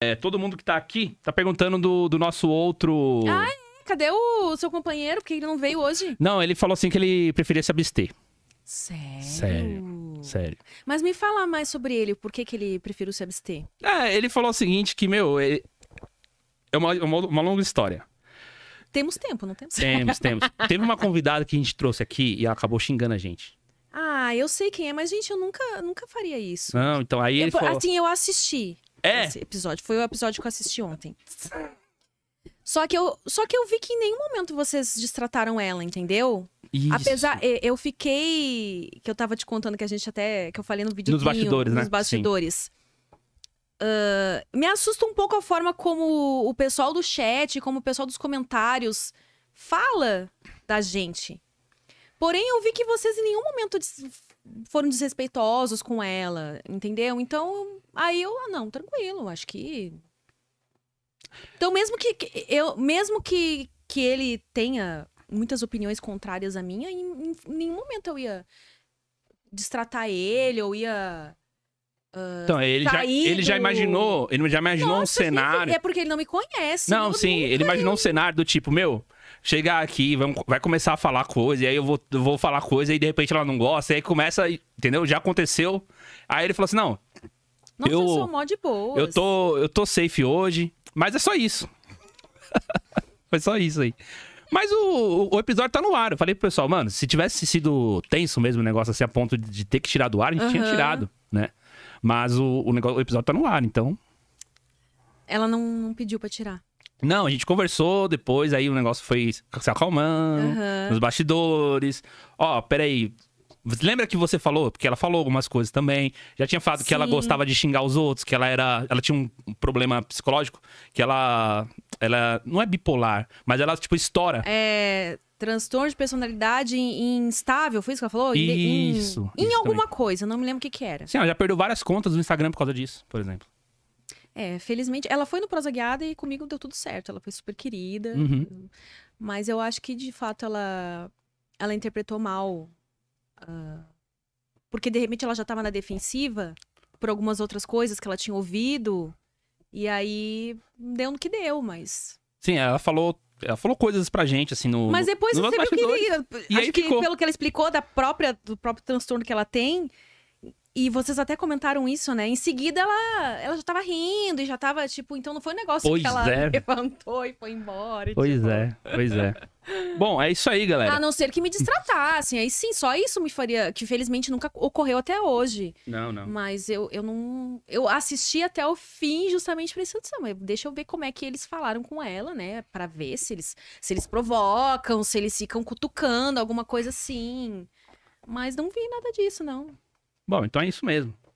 É, todo mundo que tá aqui tá perguntando do, do nosso outro. Ai, Cadê o seu companheiro? Porque ele não veio hoje. Não, ele falou assim que ele preferia se abster. Sério? Sério. Sério. Mas me fala mais sobre ele, por que, que ele preferiu se abster? É, ele falou o seguinte: que, meu, ele... é uma, uma, uma longa história. Temos tempo, não temos? Temos, temos. Teve uma convidada que a gente trouxe aqui e ela acabou xingando a gente. Ah, eu sei quem é, mas, gente, eu nunca, nunca faria isso. Não, então aí ele falou... Assim, eu assisti. É. Esse episódio. Foi o episódio que eu assisti ontem. Só que eu, só que eu vi que em nenhum momento vocês destrataram ela, entendeu? Isso. Apesar, eu fiquei. Que eu tava te contando que a gente até. Que eu falei no vídeo. Nos bastidores, né? Nos bastidores. Uh, me assusta um pouco a forma como o pessoal do chat, como o pessoal dos comentários fala da gente. Porém, eu vi que vocês em nenhum momento foram desrespeitosos com ela, entendeu? Então, aí eu, ah, não, tranquilo, acho que. Então, mesmo que, que eu, mesmo que, que ele tenha muitas opiniões contrárias à minha, em, em nenhum momento eu ia destratar ele, ou ia Uh, então, ele, já, ele já imaginou, ele já imaginou Nossa, um cenário. É porque ele não me conhece. Não, sim, ele imaginou um cenário do tipo, meu, chegar aqui, vamos, vai começar a falar coisa, e aí eu vou, eu vou falar coisa, e de repente ela não gosta, e aí começa, entendeu? Já aconteceu. Aí ele falou assim: não. Nossa, eu, eu sou mó de boa. Eu tô, eu tô safe hoje, mas é só isso. Foi só isso aí. Mas o, o episódio tá no ar. Eu falei pro pessoal, mano, se tivesse sido tenso mesmo o negócio assim, a ponto de, ter que tirar do ar, a gente uhum. tinha tirado, né? Mas o, o, negócio, o episódio tá no ar, então. Ela não, não pediu pra tirar. Não, a gente conversou depois, aí o negócio foi se acalmando, uhum. nos bastidores. Ó, oh, peraí. Lembra que você falou? Porque ela falou algumas coisas também. Já tinha falado Sim. que ela gostava de xingar os outros, que ela era. Ela tinha um problema psicológico, que ela. Ela não é bipolar, mas ela, tipo, estoura. É transtorno de personalidade instável, foi isso que ela falou? Isso. Em, isso em alguma também. coisa, não me lembro o que, que era. Sim, ela já perdeu várias contas no Instagram por causa disso, por exemplo. É, felizmente, ela foi no Prosa Guiada e comigo deu tudo certo. Ela foi super querida. Uhum. Mas eu acho que, de fato, ela, ela interpretou mal. Uh, porque, de repente, ela já estava na defensiva por algumas outras coisas que ela tinha ouvido. E aí, deu no que deu, mas... Sim, ela falou ela falou coisas pra gente, assim, no. Mas depois no você viu que. acho que pelo que ela explicou da própria, do próprio transtorno que ela tem, e vocês até comentaram isso, né? Em seguida ela, ela já tava rindo e já tava, tipo, então não foi um negócio pois que ela é. levantou e foi embora. E pois tipo... é, pois é. Bom, é isso aí, galera. A não ser que me destratassem. Aí sim, só isso me faria. Que felizmente nunca ocorreu até hoje. Não, não. Mas eu, eu não. Eu assisti até o fim justamente pra isso. Mas deixa eu ver como é que eles falaram com ela, né? para ver se eles, se eles provocam, se eles ficam cutucando, alguma coisa assim. Mas não vi nada disso, não. Bom, então é isso mesmo.